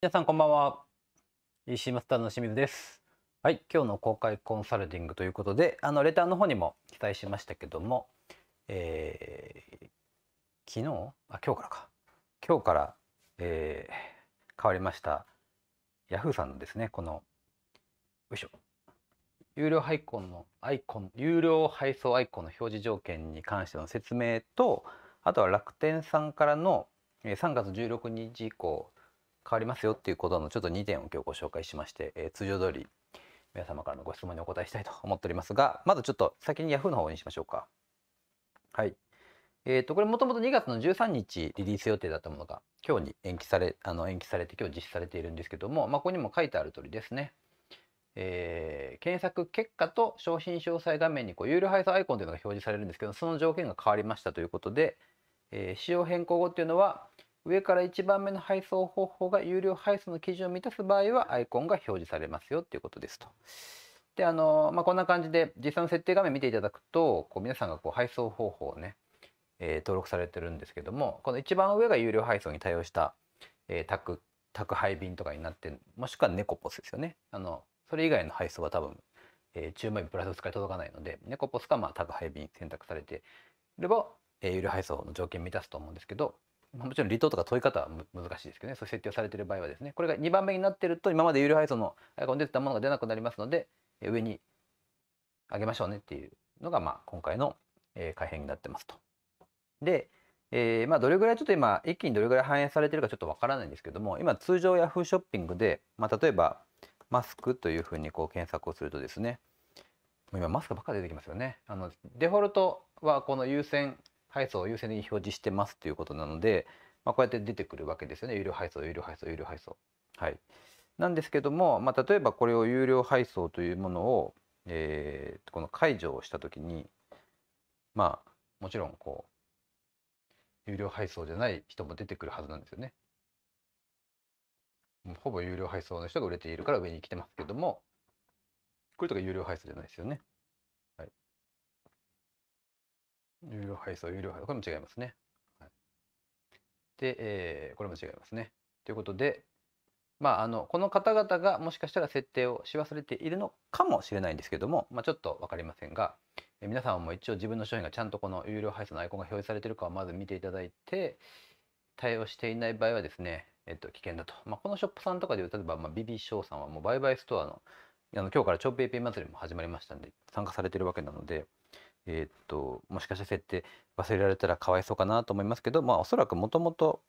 皆さんこんばんは EC マスターの清水ですはい今日の公開コンサルティングということであのレターの方にも記載しましたけども、えー、昨日あ今日からか今日から、えー、変わりましたヤフーさんのですねこのよいしょ有料配コンのアイコン有料配送アイコンの表示条件に関しての説明とあとは楽天さんからの3月16日以降変わりますよっていうことのちょっと2点を今日ご紹介しまして、えー、通常通り皆様からのご質問にお答えしたいと思っておりますがまずちょっと先に Yahoo の方にしましょうかはいえーと、とこれもともと2月の13日リリース予定だったものが今日に延期されあの延期されて今日実施されているんですけども、まあ、ここにも書いてある通りですねえー、検索結果と商品詳細画面にこう有料配送アイコンというのが表示されるんですけどその条件が変わりましたということで、えー、仕様変更後っていうのは上から1番目の配送方法が有料配送の基準を満たす場合はアイコンが表示されますよっていうことですと。であの、まあ、こんな感じで実際の設定画面見ていただくとこう皆さんがこう配送方法をね、えー、登録されてるんですけどもこの一番上が有料配送に対応した、えー、宅宅配便とかになってもしくは猫ポスですよねあのそれ以外の配送は多分、えー、注文日プラス使い届かないので猫ポスかまあ宅配便選択されてれば、えー、有料配送の条件満たすと思うんですけどもちろん離島とか問い方は難しいですけどねそう設定されている場合はですねこれが2番目になってると今まで有料配送のアイコン出てたものが出なくなりますので上に上げましょうねっていうのが、まあ、今回の、え改変になってますと。で、えー、まあ、どれぐらいちょっと今一気にどれぐらい反映されてるかちょっとわからないんですけども今通常 Yahoo ショッピングで、まあ、例えばマスクというふうにこう検索をするとですね今マスクばっか出てきますよねあのデフォルトはこの優先配送を優先的に表示してますということなので、まあ、こうやって出てくるわけですよね有料配送有料配送有料配送はいなんですけども、まあ、例えばこれを有料配送というものを、えー、この解除をした時にまあもちろんこう有料配送じゃない人も出てくるはずなんですよねほぼ有料配送の人が売れているから上に来てますけどもこれとか有料配送じゃないですよね有料配送、有料配送。これも違いますね。はい、で、えー、これも違いますね。ということで、まあ、あのこの方々がもしかしたら設定をし忘れているのかもしれないんですけども、まあ、ちょっと分かりませんが、え皆さんも一応自分の商品がちゃんとこの有料配送のアイコンが表示されてるかをまず見ていただいて対応していない場合はですね、えっと、危険だと、まあ、このショップさんとかで例えば、まあ、ビビショーさんはもうバイバイストアのあの今日から超ペイペイ祭りも始まりましたんで参加されてるわけなのでえー、っともしかしたら設定忘れられたらかわいそうかなと思いますけどまあおそらくもともと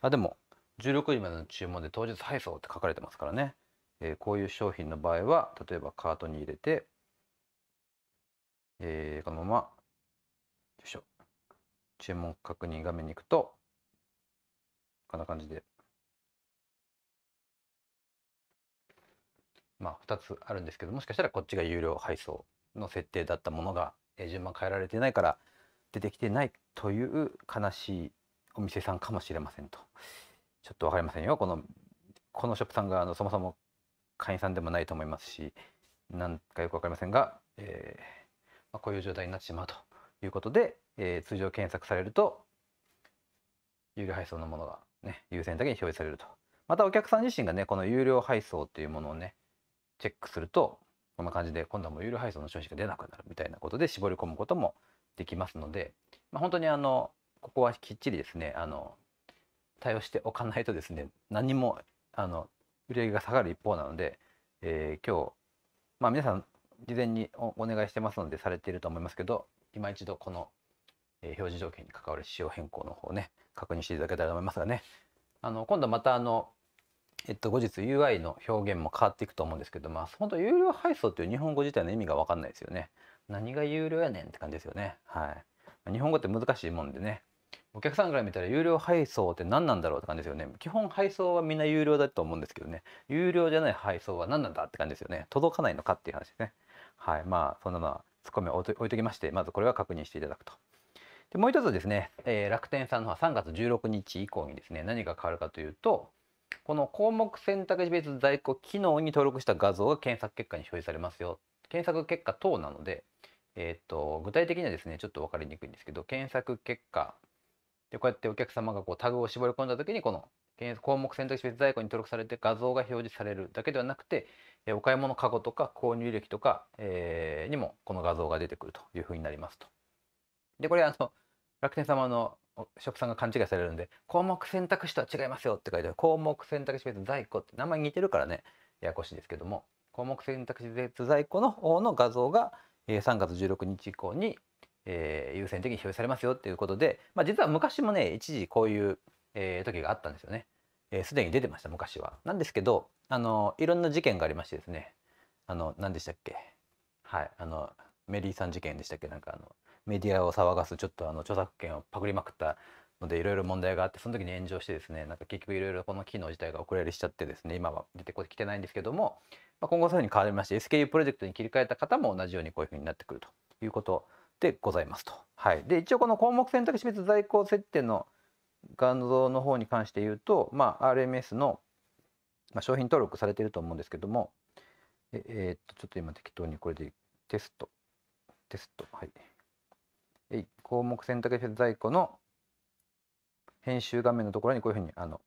あでも16時までの注文で当日配送って書かれてますからね、えー、こういう商品の場合は例えばカートに入れて、えー、このままよいしょ注文確認画面に行くとこんな感じでまあ2つあるんですけどもしかしたらこっちが有料配送の設定だったものがえ順番変えられてないから出てきてないという悲しいお店さんかもしれませんとちょっと分かりませんよこのこのショップさんがあのそもそも会員さんでもないと思いますしなんかよく分かりませんが、えー、まあ、こういう状態になってしまうということで、えー、通常検索されると有料配送のものが、ね、優先的に表示されるとまたお客さん自身がねこの有料配送っていうものをねチェックするとこんな感じで今度はもう有料配送の商品が出なくなるみたいなことで絞り込むこともできますので、まあ、本当にあのここはきっちりですねあの対応しておかないとですね何もあの売り上げが下がる一方なので、えー、今日、まあ、皆さん事前にお願いしてますのでされていると思いますけど今一度この、えー、表示条件に関わる仕様変更の方ね確認していただけたらと思いますがねあの今度またあのえっと、後日 UI の表現も変わっていくと思うんですけど、まあ、本当有料配送っていう日本語自体の意味が分かんないですよね。何が有料やねんって感じですよね。はい。日本語って難しいもんでね。お客さんから見たら有料配送って何なんだろうって感じですよね。基本配送はみんな有料だと思うんですけどね。有料じゃない配送は何なんだって感じですよね。届かないのかっていう話ですね。はい。まあ、そんなまあ、ツッコミを置いときまして、まずこれは確認していただくと。でもう一つですね、えー、楽天さんの方は3月16日以降にですね、何が変わるかというと、この項目選択肢別在庫機能に登録した画像が検索結果に表示されますよ。検索結果等なので、えっ、と、具体的にはですね、ちょっと分かりにくいんですけど、検索結果でこうやってお客様がこうタグを絞り込んだ時に、この項目選択肢別在庫に登録されて画像が表示されるだけではなくて、お買い物カゴとか購入歴とか、えー、にもこの画像が出てくるというふうになりますと。で、これあの楽天様の職さんが勘違いされるんで項目選択肢とは違いますよって書いてある項目選択肢別在庫って名前似てるからねややこしいですけども項目選択肢別在庫の方の画像が、3月16日以降に、えー、優先的に表示されますよっていうことで、まあ、実は昔もね一時こういう、えー、時があったんですよねすで、えー、に出てました昔はなんですけどあのいろんな事件がありましてですねあの何でしたっけはいあのメリーさん事件でしたっけなんかあのメディアを騒がすちょっとあの著作権をパクりまくったのでいろいろ問題があってその時に炎上してですねなんか結局いろいろこの機能自体が遅れるしちゃってですね今は出てこてきてないんですけども、まあ、今後そういうふうに変わりまして SKU プロジェクトに切り替えた方も同じようにこういうふうになってくるということでございますと。はい、で一応この項目選択肢別在庫設定の画像の方に関して言うと、まあ、RMS の、まあ、商品登録されてると思うんですけどもええー、っとちょっと今適当にこれでテストテストはい。項目選択して在庫の編集画面のところにこういうふうにあの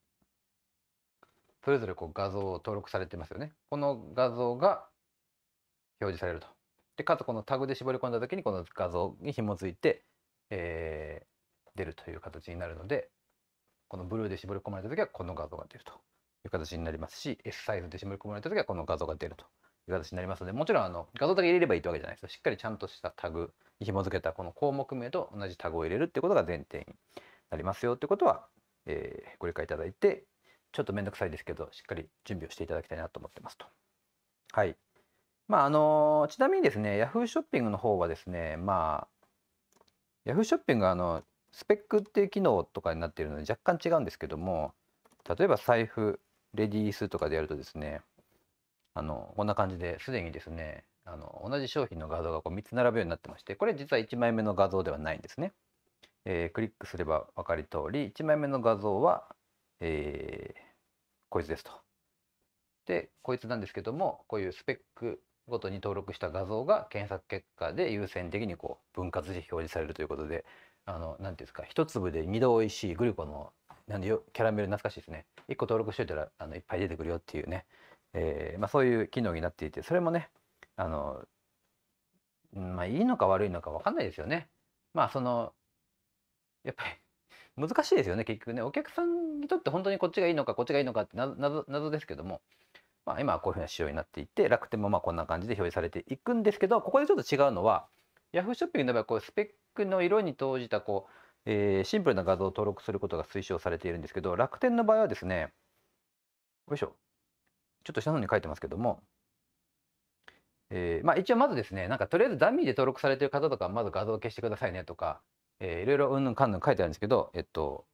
それぞれこう画像を登録されてますよね。この画像が表示されると。でかつこのタグで絞り込んだ時にこの画像に紐付いて、えー、出るという形になるのでこのブルーで絞り込まれた時はこの画像が出るという形になりますし S サイズで絞り込まれた時はこの画像が出るという形になりますのでもちろんあの画像だけ入れればいいってわけじゃないですしっかりちゃんとしたタグに紐付けたこの項目名と同じタグを入れるってことが前提になりますよってことは、えー、ご理解いただいてちょっと面倒くさいですけどしっかり準備をしていただきたいなと思ってますと。はいまああのちなみにですね Yahoo ショッピングの方はですねまあ Yahoo ショッピングはあのスペックっていう機能とかになっているので若干違うんですけども例えば財布レディースとかでやるとですねあのこんな感じですでにですねあの同じ商品の画像がこう3つ並ぶようになってましてこれ実は1枚目の画像ではないんですね。えー、クリックすれば分かり通り1枚目の画像は、えー、こいつですと。でこいつなんですけどもこういうスペックごとに登録した画像が検索結果で優先的にこう分割して表示されるということであの何て言うんですか一粒で2度おいしいグルコのなんでキャラメル懐かしいですね1個登録しといたらあのいっぱい出てくるよっていうねえー、まあ、そういう機能になっていてそれもねあの、まあ、いいのか悪いのか分かんないですよね。まあそのやっぱり 難しいですよね結局ねお客さんにとって本当にこっちがいいのかこっちがいいのかって謎謎ですけども、まあ、今はこういうふうな仕様になっていて楽天もまあこんな感じで表示されていくんですけどここでちょっと違うのは Yahoo ショッピングの場合こうスペックの色に投じたこうえー、シンプルな画像を登録することが推奨されているんですけど楽天の場合はですねよいしょちょっと下の方に書いてますけども、えー、まあ、一応まずですねなんかとりあえずダミーで登録されてる方とかまず画像を消してくださいねとか、えー、いろいろうんぬんかんぬん書いてあるんですけど、えっと、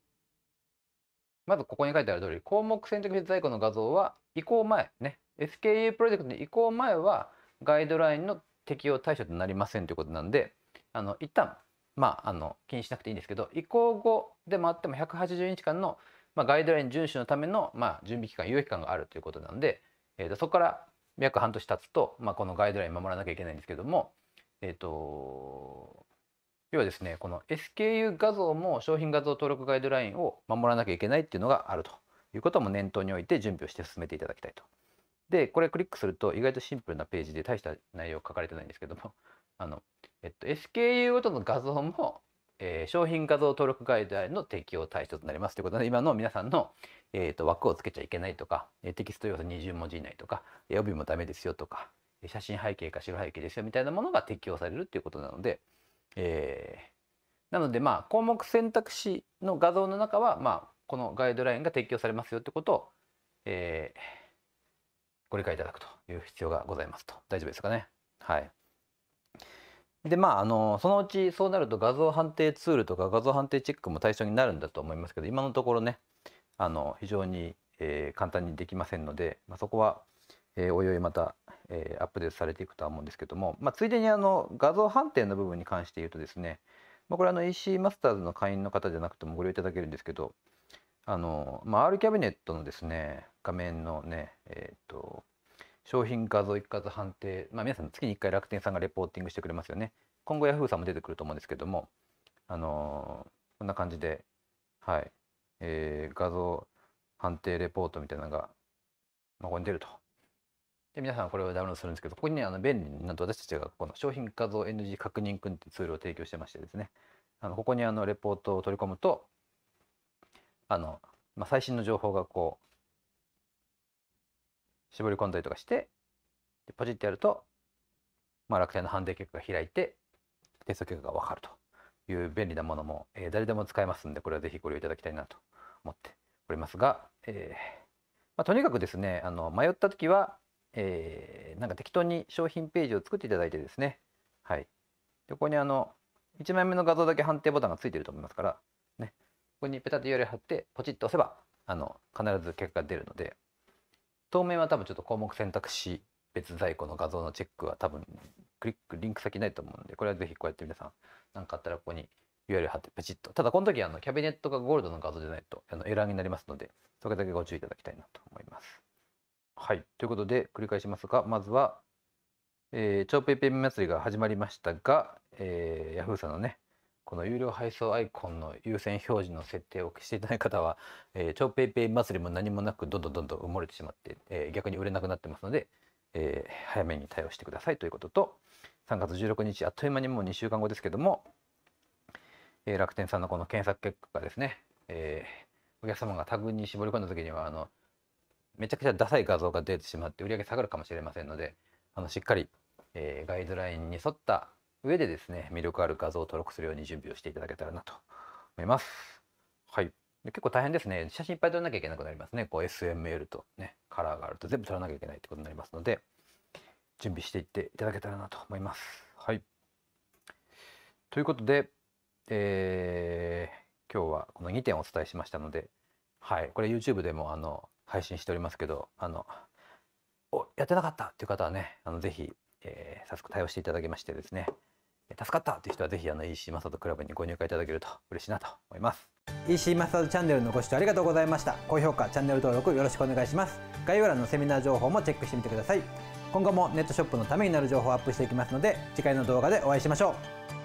まずここに書いてある通り項目選択肢在庫の画像は移行前ね SKU プロジェクトに移行前はガイドラインの適用対象となりませんということなんであの一旦まああの気にしなくていいんですけど移行後でもあっても180日間のまあ、ガイドライン遵守のための、まあ、準備期間猶予期間があるということなので、えー、とそこから約半年経つと、まあ、このガイドライン守らなきゃいけないんですけども、えーと、と要はですねこの SKU 画像も商品画像登録ガイドラインを守らなきゃいけないっていうのがあるということも念頭において準備をして進めていただきたいと。でこれクリックすると意外とシンプルなページで大した内容書かれてないんですけども あの、えっと、SKU ごとの画像もえー、商品画像登録ガイドラインの適用対象となりますということで今の皆さんの、えーと、枠をつけちゃいけないとかテキスト要素20文字以内とか予備もダメですよとか写真背景か白背景ですよみたいなものが適用されるっていうことなので、えー、なのでまあ項目選択肢の画像の中はまあこのガイドラインが適用されますよってことを、えー、ご理解いただくという必要がございますと大丈夫ですかねはい。でまあ、あのそのうちそうなると画像判定ツールとか画像判定チェックも対象になるんだと思いますけど今のところねあの非常に、えー、簡単にできませんので、まあ、そこは、えー、おいおいまた、えー、アップデートされていくとは思うんですけども、まあ、ついでにあの画像判定の部分に関して言うとですね、まあ、これあの EC マスターズの会員の方じゃなくてもご利用いただけるんですけどあの、まあ、R キャビネットのですね画面のねえっ、と商品画像一括判定、まあ、皆さん月に1回楽天さんがレポーティングしてくれますよね。今後 Yahoo さんも出てくると思うんですけども、あのー、こんな感じで、はい、えー、画像判定レポートみたいなのが、まあ、ここに出ると。で、皆さんこれをダウンロードするんですけど、ここにね、あの便利になんと私たちがこの商品画像 NG 確認くんってツールを提供してましてですね、あのここにあのレポートを取り込むと、あの、まあ、最新の情報がこう、絞り込んだりとかしてでポチってやると、まあ、楽天の判定結果が開いてテスト結果が分かるという便利なものも、えー、誰でも使えますんでこれは是非ご利用いただきたいなと思っておりますが、えー、まあ、とにかくですねあの迷った時は、えー、なんか適当に商品ページを作っていただいてですねはいでここにあの1枚目の画像だけ判定ボタンがついてると思いますから、ね、ここにペタッと URL 貼ってポチッと押せばあの必ず結果が出るので当面は多分ちょっと項目選択肢別在庫の画像のチェックは多分クリックリンク先ないと思うんでこれはぜひこうやって皆さん何かあったらここに URL 貼ってプチッとただこの時あのキャビネットがゴールドの画像じゃないとあのエラーになりますのでそれだけご注意いただきたいなと思います。はいということで繰り返しますがまずは、えー、超ペイペイ祭りが始まりましたが、えー、Yahoo さんのねこの有料配送アイコンの優先表示の設定をしていない方は、えー、超ペイペイ祭りも何もなくどんどんどんどん埋もれてしまって、えー、逆に売れなくなってますので、えー、早めに対応してくださいということと3月16日あっという間にもう2週間後ですけども、えー、楽天さんのこの検索結果ですね、えー、お客様がタグに絞り込んだ時にはあのめちゃくちゃダサい画像が出てしまって売り上げ下がるかもしれませんのであのしっかり、えー、ガイドラインに沿った上でですね魅力ある画像を登録するように準備をしていただけたらなと思います。はい結構大変ですね。写真いっぱい撮らなきゃいけなくなりますね。こう SML とね、カラーがあると全部撮らなきゃいけないってことになりますので、準備していっていただけたらなと思います。はい。ということで、えー、今日はこの2点をお伝えしましたので、はい、これ YouTube でもあの配信しておりますけど、あの、おやってなかったっていう方はね、あのぜひ、えー、早速対応していただきましてですね、助かったという人はぜひあの EC マサトクラブにご入会いただけると嬉しいなと思います EC マサトチャンネルのご視聴ありがとうございました高評価チャンネル登録よろしくお願いします概要欄のセミナー情報もチェックしてみてください今後もネットショップのためになる情報をアップしていきますので次回の動画でお会いしましょう